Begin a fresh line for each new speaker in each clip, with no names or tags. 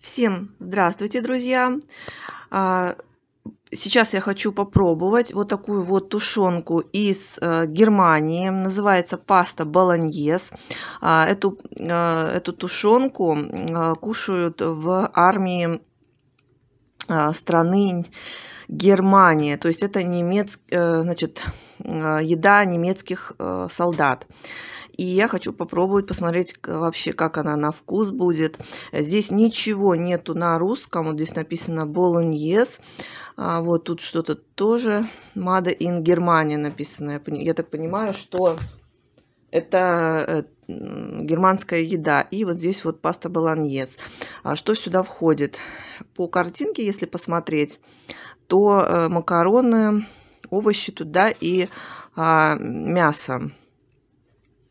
Всем здравствуйте, друзья! А, сейчас я хочу попробовать вот такую вот тушенку из э, Германии. Называется паста баланьес. А, эту, э, эту тушенку э, кушают в армии страны Германия. То есть это немец, э, значит, э, еда немецких э, солдат. И я хочу попробовать посмотреть вообще, как она на вкус будет. Здесь ничего нету на русском. Вот здесь написано «Болоньес». А вот тут что-то тоже «Made in Germany» написано. Я так понимаю, что это германская еда. И вот здесь вот паста болоньез. А что сюда входит? По картинке, если посмотреть, то э, макароны, овощи туда и а, мясо.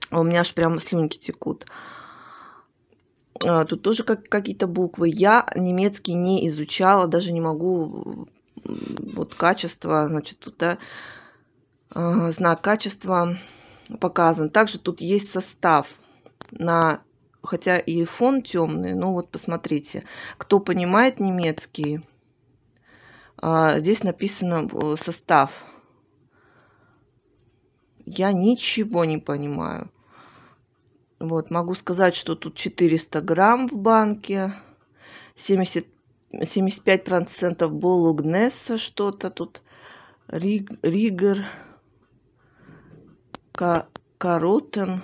А у меня аж прям слюнки текут. А, тут тоже как, какие-то буквы. Я немецкий не изучала, даже не могу вот качество, значит, туда а, знак качества показан. Также тут есть состав на хотя и фон темный, но вот посмотрите, кто понимает немецкий, а, здесь написано э, состав. Я ничего не понимаю. Вот, могу сказать, что тут 400 грамм в банке, 70, 75% болугнесса что-то тут, риг, ригер, Каротен,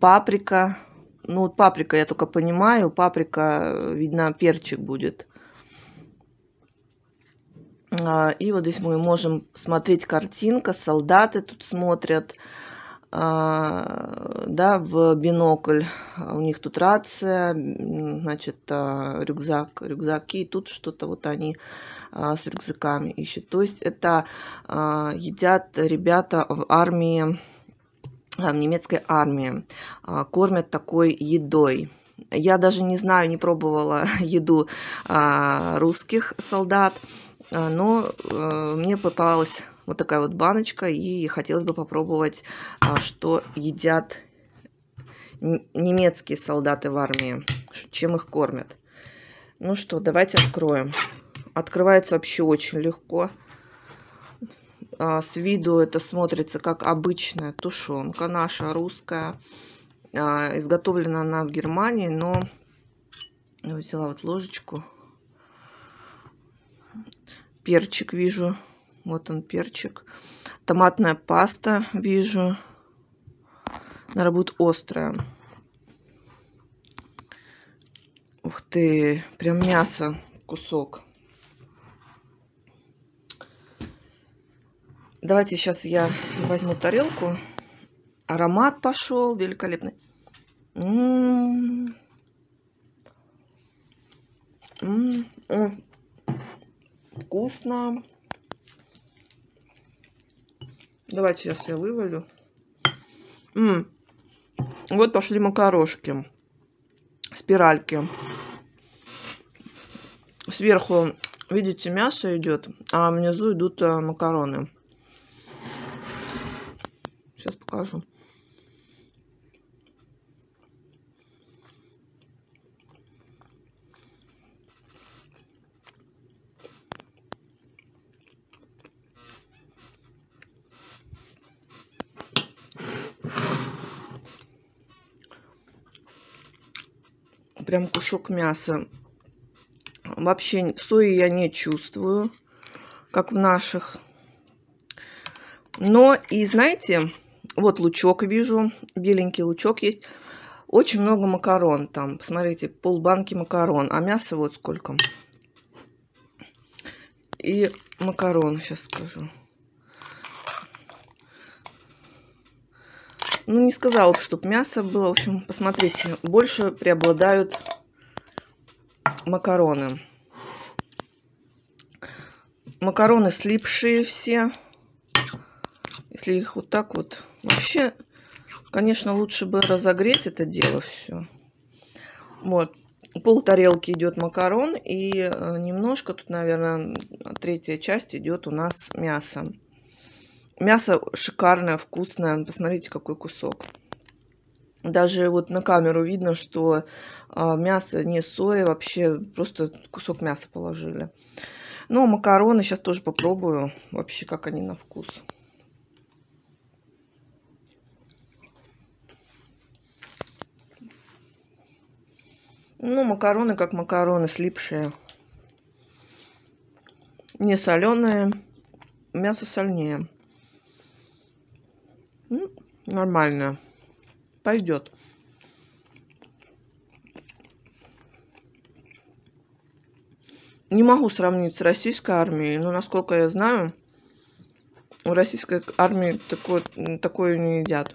паприка. Ну, вот паприка я только понимаю. Паприка, э, видно, перчик будет. А, и вот здесь мы можем смотреть картинка, солдаты тут смотрят. А, да, в бинокль. У них тут рация, значит, а, рюкзак, рюкзаки, и тут что-то вот они а, с рюкзаками ищут. То есть это едят ребята в армии, в немецкой армии, кормят такой едой. Я даже не знаю, не пробовала еду русских солдат, но мне попалась вот такая вот баночка. И хотелось бы попробовать, а, что едят немецкие солдаты в армии, чем их кормят. Ну что, давайте откроем. Открывается вообще очень легко. А, с виду это смотрится как обычная тушенка наша, русская. А, изготовлена она в Германии, но я взяла вот ложечку. Перчик вижу. Вот он, перчик. Томатная паста, вижу. Она будет острая. Ух ты, прям мясо, кусок. Давайте сейчас я возьму тарелку. Аромат пошел великолепный. М м-м-м. -м -м. Вкусно. Давайте сейчас я вывалю. М -м. Вот пошли макарошки. Спиральки. Сверху, видите, мясо идет, а внизу идут э, макароны. Сейчас покажу. прям кусок мяса. Вообще сои я не чувствую, как в наших. Но и знаете, вот лучок вижу, беленький лучок есть. Очень много макарон там. Посмотрите, полбанки макарон. А мяса вот сколько. И макарон, сейчас скажу. Ну, не сказала, чтобы мясо было. В общем, посмотрите, больше преобладают макароны. Макароны слипшие все. Если их вот так вот... Вообще, конечно, лучше бы разогреть это дело все. Вот. Пол тарелки идет макарон и э, немножко, тут, наверное, третья часть идет у нас мясом. Мясо шикарное, вкусное. Посмотрите, какой кусок. Даже вот на камеру видно, что а, мясо не соя, вообще просто кусок мяса положили. Ну, а макароны сейчас тоже попробую, вообще, как они на вкус. Ну, макароны как макароны, слипшие. Не соленые, мясо сольнее. Ну, нормально. Пойдет. Не могу сравнить с российской армией, но насколько я знаю, у российской армии такое, такое не едят.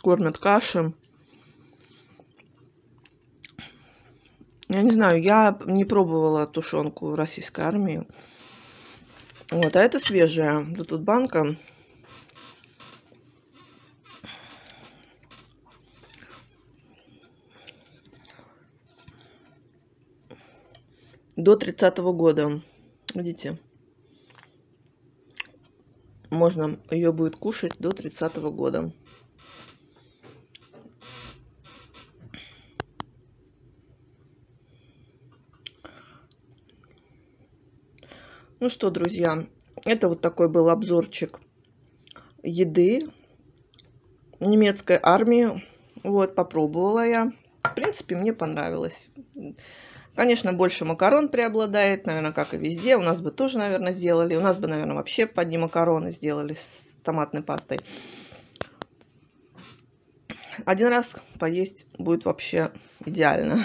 Кормят каши. Я не знаю, я не пробовала тушенку российской армии. Вот, а это свежая. тут банка. до 30 -го года. Видите? Можно ее будет кушать до 30 -го года. Ну что, друзья, это вот такой был обзорчик еды немецкой армии. Вот, попробовала я. В принципе, мне понравилось. Конечно, больше макарон преобладает, наверное, как и везде. У нас бы тоже, наверное, сделали. У нас бы, наверное, вообще под ним макароны сделали с томатной пастой. Один раз поесть будет вообще идеально.